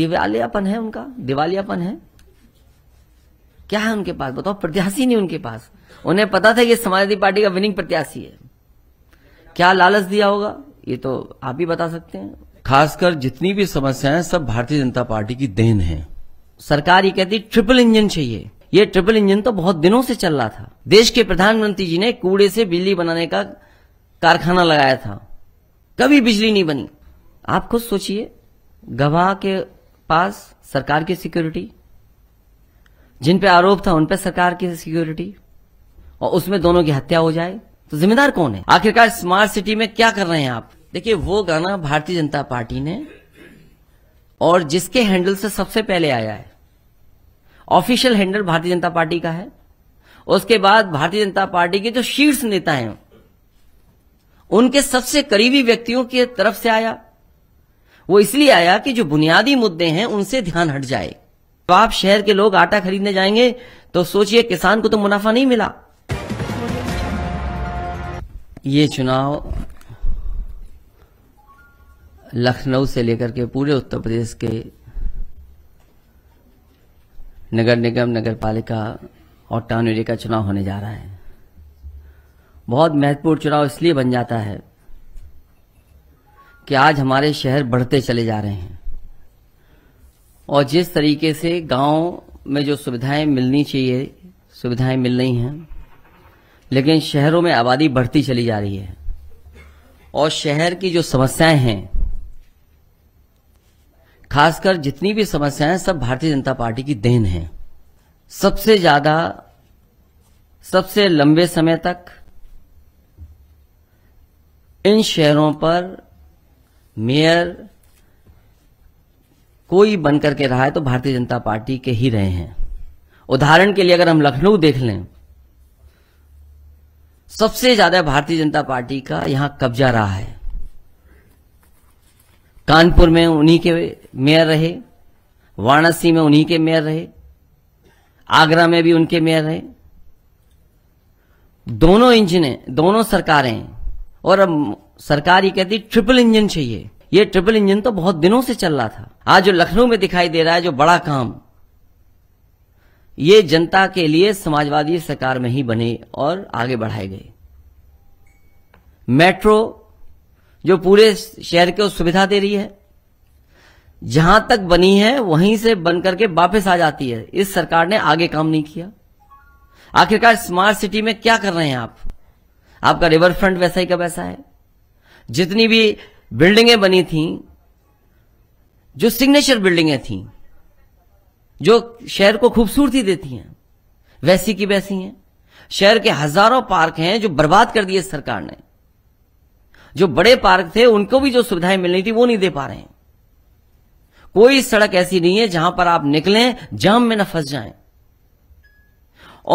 दिवालियापन है उनका दिवालियापन है क्या है उनके पास बताओ प्रत्याशी नहीं उनके पास उन्हें पता था कि समाजवादी पार्टी का विनिंग प्रत्याशी है क्या लालच दिया होगा ये तो आप ही बता सकते हैं खासकर जितनी भी समस्याएं सब भारतीय जनता पार्टी की देन है सरकार ये कहती ट्रिपल इंजन चाहिए ये ट्रिपल इंजन तो बहुत दिनों से चल रहा था देश के प्रधानमंत्री जी ने कूड़े से बिजली बनाने का कारखाना लगाया था कभी बिजली नहीं बनी आप खुद सोचिए गवाह के पास सरकार की सिक्योरिटी जिन पे आरोप था उन पे सरकार की सिक्योरिटी और उसमें दोनों की हत्या हो जाए तो जिम्मेदार कौन है आखिरकार स्मार्ट सिटी में क्या कर रहे हैं आप देखिए वो गाना भारतीय जनता पार्टी ने और जिसके हैंडल से सबसे पहले आया है ऑफिशियल हैंडल भारतीय जनता पार्टी का है उसके बाद भारतीय जनता पार्टी के जो शीर्ष नेता हैं उनके सबसे करीबी व्यक्तियों की तरफ से आया वो इसलिए आया कि जो बुनियादी मुद्दे हैं उनसे ध्यान हट जाए तो आप शहर के लोग आटा खरीदने जाएंगे तो सोचिए किसान को तो मुनाफा नहीं मिला ये चुनाव लखनऊ से लेकर के पूरे उत्तर प्रदेश के नगर निगम नगर पालिका और टाउन एरिया का चुनाव होने जा रहा है बहुत महत्वपूर्ण चुनाव इसलिए बन जाता है कि आज हमारे शहर बढ़ते चले जा रहे हैं और जिस तरीके से गांव में जो सुविधाएं मिलनी चाहिए सुविधाएं मिल रही हैं लेकिन शहरों में आबादी बढ़ती चली जा रही है और शहर की जो समस्याएं हैं खासकर जितनी भी समस्याएं सब भारतीय जनता पार्टी की देन है सबसे ज्यादा सबसे लंबे समय तक इन शहरों पर मेयर कोई बनकर के रहा है तो भारतीय जनता पार्टी के ही रहे हैं उदाहरण के लिए अगर हम लखनऊ देख लें सबसे ज्यादा भारतीय जनता पार्टी का यहां कब्जा रहा है कानपुर में उन्हीं के मेयर रहे वाराणसी में उन्हीं के मेयर रहे आगरा में भी उनके मेयर रहे दोनों इंजने दोनों सरकारें और अब सरकार ये कहती ट्रिपल इंजन चाहिए ये ट्रिपल इंजन तो बहुत दिनों से चल रहा था आज जो लखनऊ में दिखाई दे रहा है जो बड़ा काम ये जनता के लिए समाजवादी सरकार में ही बने और आगे बढ़ाए गए मेट्रो जो पूरे शहर को सुविधा दे रही है जहां तक बनी है वहीं से बन करके वापस आ जाती है इस सरकार ने आगे काम नहीं किया आखिरकार स्मार्ट सिटी में क्या कर रहे हैं आप आपका रिवर फ्रंट वैसा ही का वैसा है जितनी भी बिल्डिंगें बनी थी जो सिग्नेचर बिल्डिंगें थी जो शहर को खूबसूरती देती हैं वैसी की वैसी हैं शहर के हजारों पार्क हैं जो बर्बाद कर दिए सरकार ने जो बड़े पार्क थे उनको भी जो सुविधाएं मिलनी थी वो नहीं दे पा रहे हैं कोई सड़क ऐसी नहीं है जहां पर आप निकलें जाम में न फंस जाएं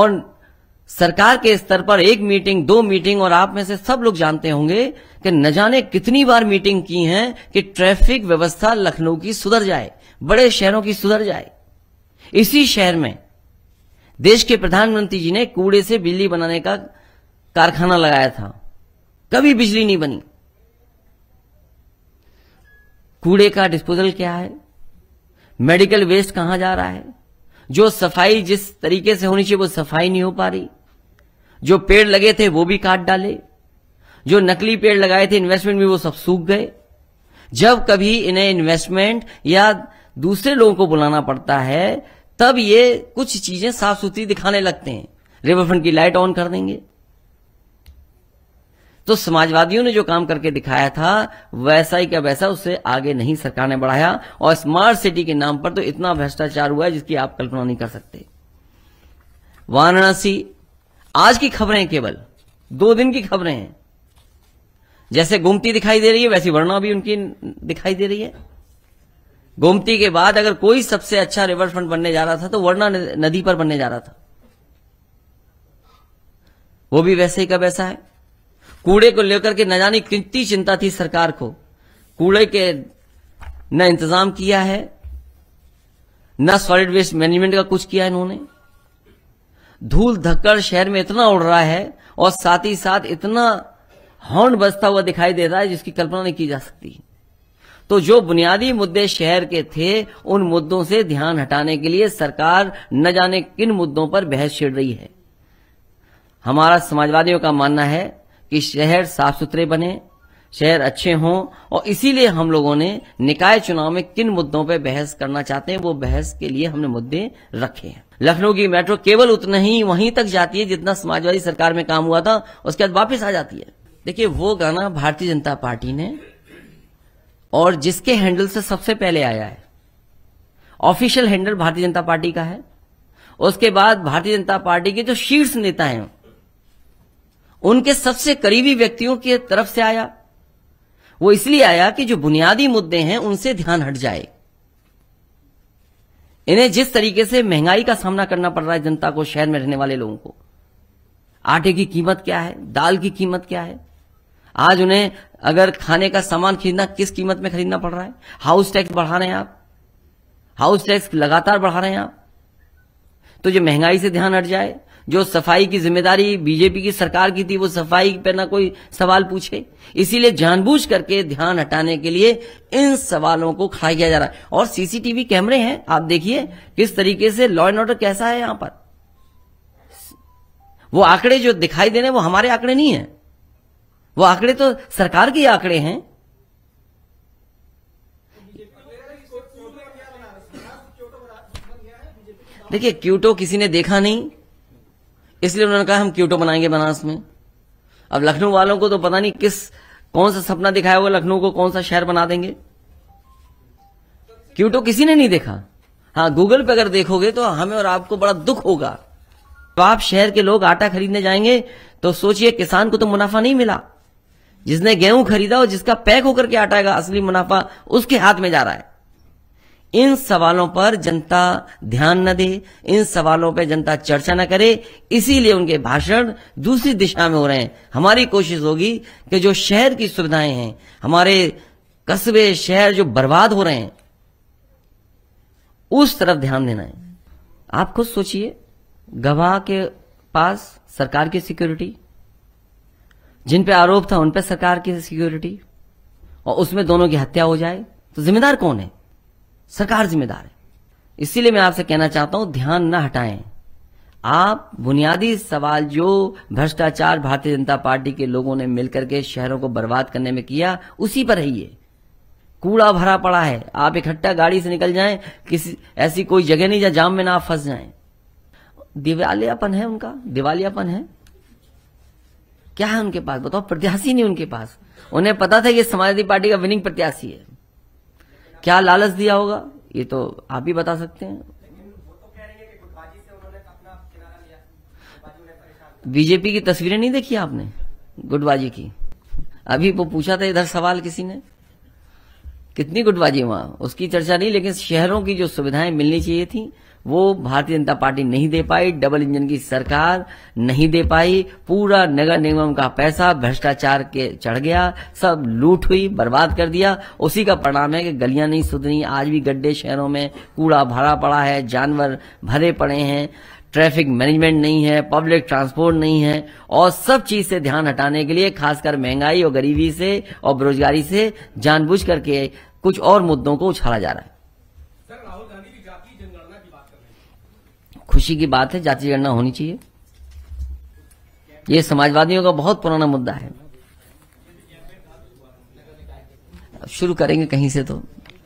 और सरकार के स्तर पर एक मीटिंग दो मीटिंग और आप में से सब लोग जानते होंगे कि न जाने कितनी बार मीटिंग की है कि ट्रैफिक व्यवस्था लखनऊ की सुधर जाए बड़े शहरों की सुधर जाए इसी शहर में देश के प्रधानमंत्री जी ने कूड़े से बिजली बनाने का कारखाना लगाया था कभी बिजली नहीं बनी कूड़े का डिस्पोजल क्या है मेडिकल वेस्ट कहां जा रहा है जो सफाई जिस तरीके से होनी चाहिए वो सफाई नहीं हो पा रही जो पेड़ लगे थे वो भी काट डाले जो नकली पेड़ लगाए थे इन्वेस्टमेंट में वो सब सूख गए जब कभी इन्हें इन्वेस्टमेंट या दूसरे लोगों को बुलाना पड़ता है तब ये कुछ चीजें साफ सुथरी दिखाने लगते हैं रिवरफ्रंट की लाइट ऑन कर देंगे तो समाजवादियों ने जो काम करके दिखाया था वैसा ही क्या वैसा उससे आगे नहीं सरकार ने बढ़ाया और स्मार्ट सिटी के नाम पर तो इतना भ्रष्टाचार हुआ है जिसकी आप कल्पना नहीं कर सकते वाराणसी आज की खबरें केवल दो दिन की खबरें हैं जैसे गोमती दिखाई दे रही है वैसी वर्णा भी उनकी दिखाई दे रही है गोमती के बाद अगर कोई सबसे अच्छा रिवर फ्रंट बनने जा रहा था तो वर्णा नदी पर बनने जा रहा था वो भी वैसे ही का वैसा है कूड़े को लेकर के न जाने कितनी चिंता थी सरकार को कूड़े के न इंतजाम किया है न सॉलिड वेस्ट मैनेजमेंट का कुछ किया इन्होंने धूल धक्कड़ शहर में इतना उड़ रहा है और साथ ही साथ इतना हॉर्न बजता हुआ दिखाई दे रहा है जिसकी कल्पना नहीं की जा सकती तो जो बुनियादी मुद्दे शहर के थे उन मुद्दों से ध्यान हटाने के लिए सरकार न जाने किन मुद्दों पर बहस छेड़ रही है हमारा समाजवादियों का मानना है कि शहर साफ सुथरे बने शहर अच्छे हों और इसीलिए हम लोगों ने निकाय चुनाव में किन मुद्दों पर बहस करना चाहते हैं वो बहस के लिए हमने मुद्दे रखे हैं लखनऊ की मेट्रो केवल उतना ही वहीं तक जाती है जितना समाजवादी सरकार में काम हुआ था उसके बाद वापस आ जाती है देखिए वो गाना भारतीय जनता पार्टी ने और जिसके हैंडल से सबसे पहले आया है ऑफिशियल हैंडल भारतीय जनता पार्टी का है उसके बाद भारतीय जनता पार्टी के जो शीर्ष नेता हैं उनके सबसे करीबी व्यक्तियों की तरफ से आया वो इसलिए आया कि जो बुनियादी मुद्दे हैं उनसे ध्यान हट जाए इन्हें जिस तरीके से महंगाई का सामना करना पड़ रहा है जनता को शहर में रहने वाले लोगों को आटे की कीमत क्या है दाल की कीमत क्या है आज उन्हें अगर खाने का सामान खरीदना किस कीमत में खरीदना पड़ रहा है हाउस टैक्स बढ़ा रहे हैं आप हाउस टैक्स लगातार बढ़ा रहे हैं आप तो जो महंगाई से ध्यान हट जाए जो सफाई की जिम्मेदारी बीजेपी की सरकार की थी वो सफाई पे ना कोई सवाल पूछे इसीलिए जानबूझ करके ध्यान हटाने के लिए इन सवालों को खड़ा किया जा रहा है और सीसीटीवी कैमरे हैं आप देखिए किस तरीके से लॉ एंड ऑर्डर कैसा है यहां पर वो आंकड़े जो दिखाई दे रहे हैं वो हमारे आंकड़े नहीं है वो आंकड़े तो सरकार के आंकड़े हैं देखिए क्यूटो किसी ने देखा नहीं इसलिए उन्होंने कहा हम क्यूटो बनाएंगे बनारस में अब लखनऊ वालों को तो पता नहीं किस कौन सा सपना दिखाया हुआ लखनऊ को कौन सा शहर बना देंगे क्यूटो किसी ने नहीं देखा हाँ गूगल पे अगर देखोगे तो हमें और आपको बड़ा दुख होगा तो आप शहर के लोग आटा खरीदने जाएंगे तो सोचिए किसान को तो मुनाफा नहीं मिला जिसने गेहूं खरीदा और जिसका पैक होकर के आटा का असली मुनाफा उसके हाथ में जा रहा है इन सवालों पर जनता ध्यान न दे इन सवालों पर जनता चर्चा न करे इसीलिए उनके भाषण दूसरी दिशा में हो रहे हैं हमारी कोशिश होगी कि जो शहर की सुविधाएं हैं हमारे कस्बे शहर जो बर्बाद हो रहे हैं उस तरफ ध्यान देना है आप खुद सोचिए गवाह के पास सरकार की सिक्योरिटी जिन पे आरोप था उन पे सरकार की सिक्योरिटी और उसमें दोनों की हत्या हो जाए तो जिम्मेदार कौन है सरकार जिम्मेदार है इसीलिए मैं आपसे कहना चाहता हूं ध्यान न हटाएं आप बुनियादी सवाल जो भ्रष्टाचार भारतीय जनता पार्टी के लोगों ने मिलकर के शहरों को बर्बाद करने में किया उसी पर रहिए कूड़ा भरा पड़ा है आप इकट्ठा गाड़ी से निकल जाएं किसी ऐसी कोई जगह नहीं जहां जाम में ना आप फंस जाएं दिवालियापन है उनका दिवालियापन है क्या है उनके पास बताओ प्रत्याशी नहीं उनके पास उन्हें पता था कि समाजवादी पार्टी का विनिंग प्रत्याशी है क्या लालच दिया होगा ये तो आप ही बता सकते हैं बीजेपी की तस्वीरें नहीं देखी आपने गुटबाजी की अभी वो पूछा था इधर सवाल किसी ने कितनी गुटबाजी वहां उसकी चर्चा नहीं लेकिन शहरों की जो सुविधाएं मिलनी चाहिए थी वो भारतीय जनता पार्टी नहीं दे पाई डबल इंजन की सरकार नहीं दे पाई पूरा नगर निगम का पैसा भ्रष्टाचार के चढ़ गया सब लूट हुई बर्बाद कर दिया उसी का परिणाम है कि गलियां नहीं सुधरी आज भी गड्ढे शहरों में कूड़ा भरा पड़ा है जानवर भरे पड़े हैं ट्रैफिक मैनेजमेंट नहीं है पब्लिक ट्रांसपोर्ट नहीं है और सब चीज से ध्यान हटाने के लिए खासकर महंगाई और गरीबी से और बेरोजगारी से जानबूझ करके कुछ और मुद्दों को उछाला जा रहा है खुशी की बात है जाति गणना होनी चाहिए ये समाजवादियों का बहुत पुराना मुद्दा है शुरू करेंगे कहीं से तो